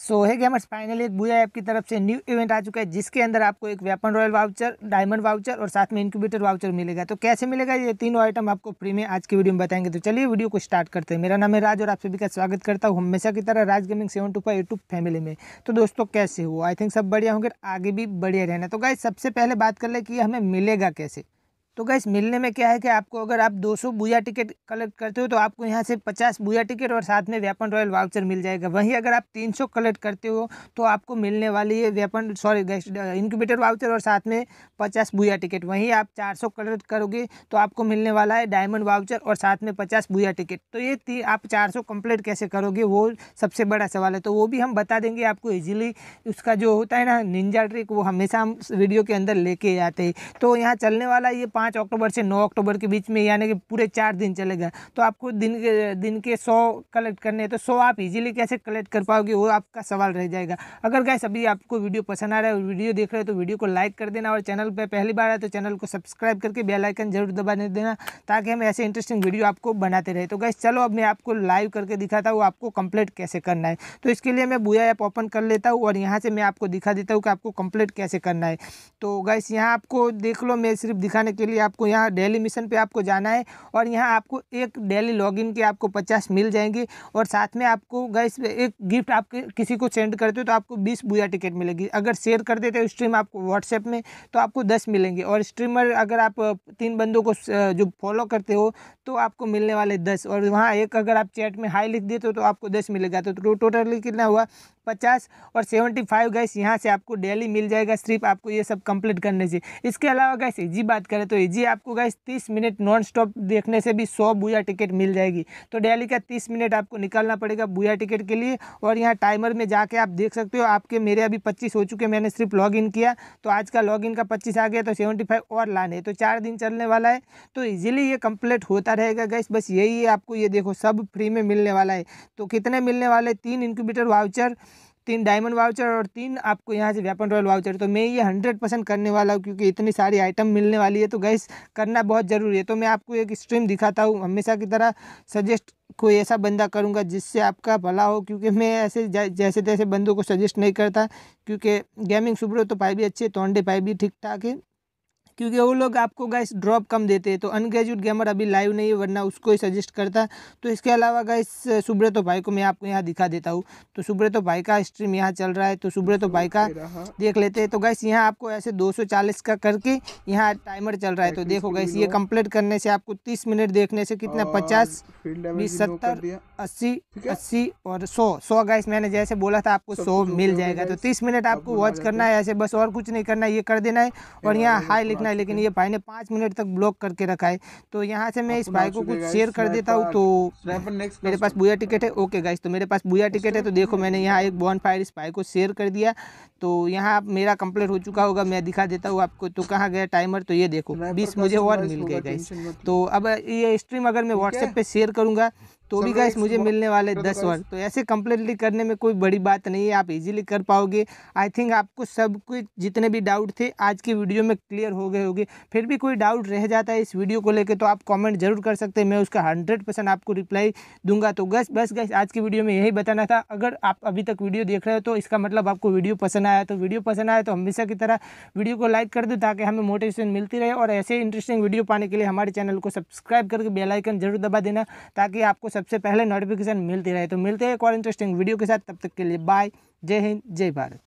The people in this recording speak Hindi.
सो है गेमर्स फाइनली एक बुआ ऐप की तरफ से न्यू इवेंट आ चुका है जिसके अंदर आपको एक weapon royal voucher diamond voucher और साथ में इंक्यूबेटर वाउचर मिलेगा तो कैसे मिलेगा ये तीनों आइटम आपको फ्री में आज की वीडियो में बताएंगे तो चलिए वीडियो को स्टार्ट करते हैं मेरा नाम है राज और आप सभी का स्वागत करता हूँ हमेशा की तरह Raj gaming seven two five family में तो दोस्तों कैसे हुआ आई थिंक सब बढ़िया होंगे आगे भी बढ़िया रहना तो गाय सबसे पहले बात कर ले कि हमें मिलेगा कैसे तो गैस मिलने में क्या है कि आपको अगर आप 200 सौ टिकट कलेक्ट करते हो तो आपको यहाँ से 50 बुया टिकट और साथ में व्यापन रॉयल वाउचर मिल जाएगा वहीं अगर आप 300 कलेक्ट करते हो तो आपको मिलने वाली है weapon sorry guys incubator voucher और साथ में 50 बुया टिकट वहीं आप 400 कलेक्ट करोगे तो आपको मिलने वाला है डायमंड वाउचर और साथ में पचास बुया टिकट तो ये आप चार सौ कैसे करोगे वो सबसे बड़ा सवाल है तो वो भी हम बता देंगे आपको ईजिली उसका जो होता है ना निंजा ट्रिक वो हमेशा हम वीडियो के अंदर लेके आते हैं तो यहाँ चलने वाला ये पाँच अक्टूबर से नौ अक्टूबर के बीच में यानी कि पूरे चार दिन चलेगा तो आपको दिन के दिन के सौ कलेक्ट करने हैं तो सौ आप इजीली कैसे कलेक्ट कर पाओगे वो आपका सवाल रह जाएगा अगर गैस अभी आपको वीडियो पसंद आ रहा है वीडियो देख रहे हो तो वीडियो को लाइक कर देना और चैनल पर पहली बार आए तो चैनल को सब्सक्राइब करके बेलाइकन जरूर दबाने देना ताकि हम ऐसे इंटरेस्टिंग वीडियो आपको बनाते रहे तो गैस चलो अब मैं आपको लाइव करके दिखाता हूँ आपको कंप्लीट कैसे करना है तो इसके लिए मैं बुआ ऐप ओपन कर लेता हूँ और यहाँ से मैं आपको दिखा देता हूँ कि आपको कंप्लीट कैसे करना है तो गैस यहाँ आपको देख लो मैं सिर्फ दिखाने के लिए लिए आपको यहाँ डेली मिशन पे आपको जाना है और यहाँ आपको एक डेली लॉगिन के आपको पचास मिल जाएंगे और साथ में आपको गैस एक गिफ्ट आप किसी को सेंड करते हो तो आपको बीस बुआ टिकट मिलेगी अगर शेयर कर देते हो स्ट्रीम आपको व्हाट्सएप में तो आपको दस मिलेंगे और स्ट्रीमर अगर आप तीन बंदों को जो फॉलो करते हो तो आपको मिलने वाले दस और वहाँ एक अगर आप चैट में हाई लिख देते हो तो आपको दस मिलेगा तो टोटली कितना हुआ पचास और सेवेंटी फाइव गैस यहाँ से आपको डेली मिल जाएगा सिर्फ आपको ये सब कंप्लीट करने से इसके अलावा गैस ईजी बात करें तो ईजी आपको गैस तीस मिनट नॉन स्टॉप देखने से भी सौ बुया टिकट मिल जाएगी तो डेली का तीस मिनट आपको निकालना पड़ेगा बुया टिकट के लिए और यहाँ टाइमर में जाके आप देख सकते हो आपके मेरे अभी पच्चीस हो चुके मैंने सिर्फ लॉग इन किया तो आज का लॉग इन का पच्चीस आ गया तो सेवेंटी फाइव और लाने तो चार दिन चलने वाला है तो ईजिली ये कंप्लीट होता रहेगा गैस बस यही है आपको ये देखो सब फ्री में मिलने वाला है तो कितने मिलने वाले तीन इंक्यूबेटर वाउचर तीन डायमंड वाउचर और तीन आपको यहाँ से व्यापन रॉयल वाउचर तो मैं ये हंड्रेड परसेंट करने वाला हूँ क्योंकि इतनी सारी आइटम मिलने वाली है तो गैस करना बहुत ज़रूरी है तो मैं आपको एक स्ट्रीम दिखाता हूँ हमेशा की तरह सजेस्ट कोई ऐसा बंदा करूँगा जिससे आपका भला हो क्योंकि मैं ऐसे जैसे तैसे बंदों को सजेस्ट नहीं करता क्योंकि गेमिंग सुब्रो तो पाई भी अच्छी है तोंडे पाई भी ठीक ठाक है क्योंकि वो लोग आपको गाइस ड्रॉप कम देते हैं तो अनग्रेजुएट गेमर अभी लाइव नहीं है वरना उसको ही सजेस्ट करता तो इसके अलावा गाइस सुब्रतो भाई को मैं आपको यहाँ दिखा देता हूँ तो सुब्रतो भाई का स्ट्रीम यहाँ चल रहा है तो सुब्रतो भाई का देख लेते हैं तो गाइस यहाँ आपको ऐसे दो का करके यहाँ टाइमर चल रहा है तो देखो गाइस ये कंप्लीट करने से आपको तीस मिनट देखने से कितना पचास बीस सत्तर अस्सी अस्सी और सौ सौ गाइस मैंने जैसे बोला था आपको सौ मिल जाएगा तो तीस मिनट आपको वॉच करना है ऐसे बस और कुछ नहीं करना ये कर देना है और यहाँ हाई लिखना है लेकिन हम्म। ये भाई ने पाँच मिनट तक ब्लॉक करके रखा है तो यहाँ से मैं इस भाई को कुछ शेयर कर देता हूँ तो, तो मेरे पास बुया टिकट है ओके गाइस तो मेरे पास बुया टिकट है तो देखो मैंने यहाँ एक बॉन फायर इस भाई को शेयर कर दिया तो यहाँ मेरा कंप्लीट हो चुका होगा मैं दिखा देता हूँ आपको तो कहाँ गया टाइमर तो ये देखो बीस मुझे और मिल गए गाइस तो अब ये स्ट्रीम अगर मैं व्हाट्सएप पर शेयर करूँगा तो भी गैस मुझे मिलने वाले दस वन तो ऐसे कम्प्लीटली करने में कोई बड़ी बात नहीं है आप इजीली कर पाओगे आई थिंक आपको सब कुछ जितने भी डाउट थे आज की वीडियो में क्लियर हो गए होंगे फिर भी कोई डाउट रह जाता है इस वीडियो को लेकर तो आप कमेंट जरूर कर सकते हैं मैं उसका हंड्रेड परसेंट आपको रिप्लाई दूंगा तो गैस बस गैस आज की वीडियो में यही बताना था अगर आप अभी तक वीडियो देख रहे हो तो इसका मतलब आपको वीडियो पसंद आया तो वीडियो पसंद आया तो हमेशा की तरह वीडियो को लाइक कर दो ताकि हमें मोटिवेशन मिलती रहे और ऐसे इंटरेस्टिंग वीडियो पाने के लिए हमारे चैनल को सब्सक्राइब करके बेलाइकन जरूर दबा देना ताकि आपको सबसे पहले नोटिफिकेशन मिलती रहे तो मिलते हैं एक और इंटरेस्टिंग वीडियो के साथ तब तक के लिए बाय जय हिंद जय भारत